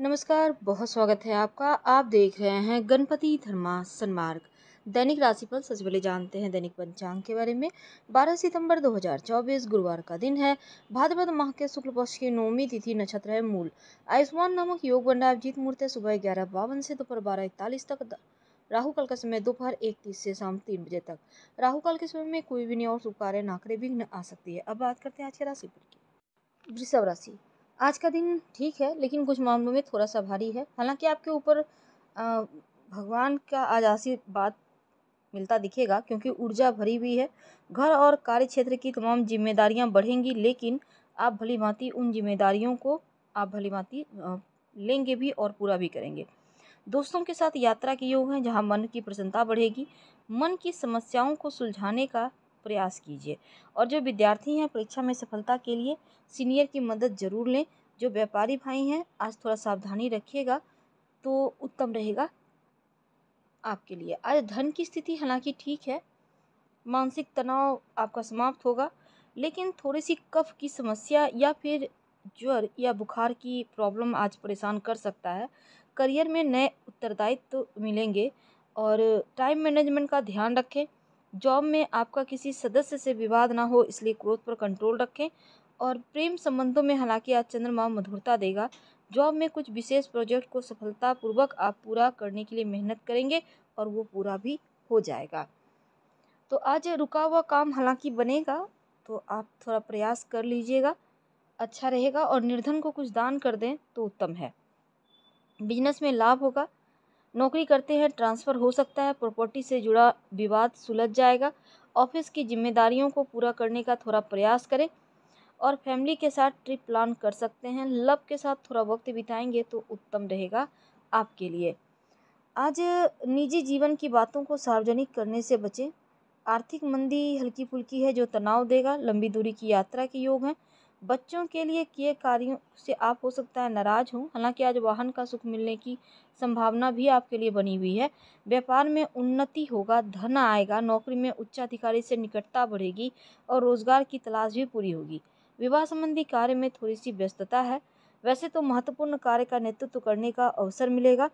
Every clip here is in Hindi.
नमस्कार बहुत स्वागत है आपका आप देख रहे हैं गणपति धर्मा सन्मार्ग दैनिक राशिफल सबसे पहले जानते हैं दैनिक पंचांग के बारे में 12 सितंबर 2024 गुरुवार का दिन है भाद्रपद माह के शुक्ल पक्ष की नौमी तिथि नक्षत्र है मूल आयुष्मान नामक योग अभिजीत रहा है सुबह ग्यारह बावन से दोपहर बारह इकतालीस तक राहु काल का समय दोपहर एक तीस से शाम तीन बजे तक राहु काल के समय में कोई भी नहीं और शुभ कार्य नाकरे भी आ सकती है अब बात करते हैं आज के राशि की वृषभ राशि आज का दिन ठीक है लेकिन कुछ मामलों में थोड़ा सा भारी है हालांकि आपके ऊपर भगवान का आज आशीर्वाद मिलता दिखेगा क्योंकि ऊर्जा भरी हुई है घर और कार्य क्षेत्र की तमाम जिम्मेदारियां बढ़ेंगी लेकिन आप भली भांति उन जिम्मेदारियों को आप भली भांति लेंगे भी और पूरा भी करेंगे दोस्तों के साथ यात्रा के योग हैं जहां मन की प्रसन्नता बढ़ेगी मन की समस्याओं को सुलझाने का प्रयास कीजिए और जो विद्यार्थी हैं परीक्षा में सफलता के लिए सीनियर की मदद ज़रूर लें जो व्यापारी भाई हैं आज थोड़ा सावधानी रखिएगा तो उत्तम रहेगा आपके लिए आज धन की स्थिति हालांकि ठीक है मानसिक तनाव आपका समाप्त होगा लेकिन थोड़ी सी कफ की समस्या या फिर ज्वर या बुखार की प्रॉब्लम आज परेशान कर सकता है करियर में नए उत्तरदायित्व तो मिलेंगे और टाइम मैनेजमेंट का ध्यान रखें जॉब में आपका किसी सदस्य से विवाद ना हो इसलिए क्रोध पर कंट्रोल रखें और प्रेम संबंधों में हालांकि आज चंद्रमा मधुरता देगा जॉब में कुछ विशेष प्रोजेक्ट को सफलतापूर्वक आप पूरा करने के लिए मेहनत करेंगे और वो पूरा भी हो जाएगा तो आज रुका हुआ काम हालांकि बनेगा तो आप थोड़ा प्रयास कर लीजिएगा अच्छा रहेगा और निर्धन को कुछ दान कर दें तो उत्तम है बिजनेस में लाभ होगा नौकरी करते हैं ट्रांसफ़र हो सकता है प्रॉपर्टी से जुड़ा विवाद सुलझ जाएगा ऑफिस की जिम्मेदारियों को पूरा करने का थोड़ा प्रयास करें और फैमिली के साथ ट्रिप प्लान कर सकते हैं लव के साथ थोड़ा वक्त बिताएंगे तो उत्तम रहेगा आपके लिए आज निजी जीवन की बातों को सार्वजनिक करने से बचें आर्थिक मंदी हल्की फुल्की है जो तनाव देगा लंबी दूरी की यात्रा के योग हैं बच्चों के लिए किए कार्यों से आप हो सकता है नाराज हों हालांकि आज वाहन का सुख मिलने की संभावना भी आपके लिए बनी हुई है व्यापार में उन्नति होगा धन आएगा नौकरी में उच्चाधिकारी से निकटता बढ़ेगी और रोजगार की तलाश भी पूरी होगी विवाह संबंधी कार्य में थोड़ी सी व्यस्तता है वैसे तो महत्वपूर्ण कार्य का नेतृत्व करने का अवसर मिलेगा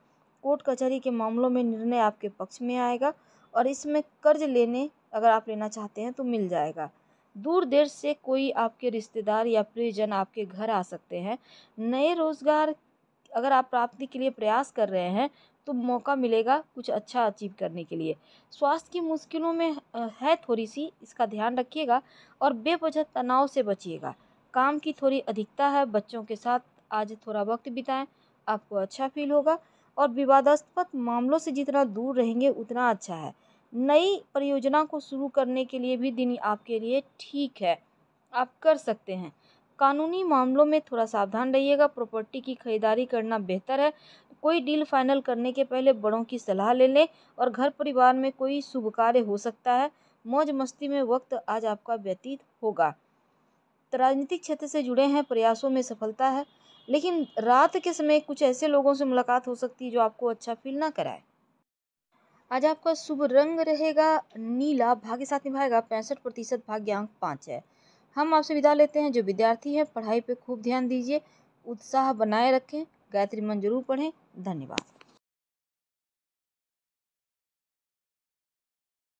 कोर्ट कचहरी के मामलों में निर्णय आपके पक्ष में आएगा और इसमें कर्ज लेने अगर आप लेना चाहते हैं तो मिल जाएगा दूर देर से कोई आपके रिश्तेदार या प्रियजन आपके घर आ सकते हैं नए रोज़गार अगर आप प्राप्ति के लिए प्रयास कर रहे हैं तो मौका मिलेगा कुछ अच्छा अचीव करने के लिए स्वास्थ्य की मुश्किलों में है थोड़ी सी इसका ध्यान रखिएगा और बेवजह तनाव से बचिएगा काम की थोड़ी अधिकता है बच्चों के साथ आज थोड़ा वक्त बिताएं आपको अच्छा फील होगा और विवादास्पद मामलों से जितना दूर रहेंगे उतना अच्छा है नई परियोजना को शुरू करने के लिए भी दिन आपके लिए ठीक है आप कर सकते हैं कानूनी मामलों में थोड़ा सावधान रहिएगा प्रॉपर्टी की खरीदारी करना बेहतर है कोई डील फाइनल करने के पहले बड़ों की सलाह ले लें और घर परिवार में कोई शुभ कार्य हो सकता है मौज मस्ती में वक्त आज आपका व्यतीत होगा तो राजनीतिक क्षेत्र से जुड़े हैं प्रयासों में सफलता है लेकिन रात के समय कुछ ऐसे लोगों से मुलाकात हो सकती है जो आपको अच्छा फील ना कराए आज आपका शुभ रंग रहेगा नीला भाग्य साथ निभाएगा पैंसठ प्रतिशत भाग्यांक पाँच है हम आपसे विदा लेते हैं जो विद्यार्थी हैं पढ़ाई पे खूब ध्यान दीजिए उत्साह बनाए रखें गायत्री मन जरूर पढ़ें धन्यवाद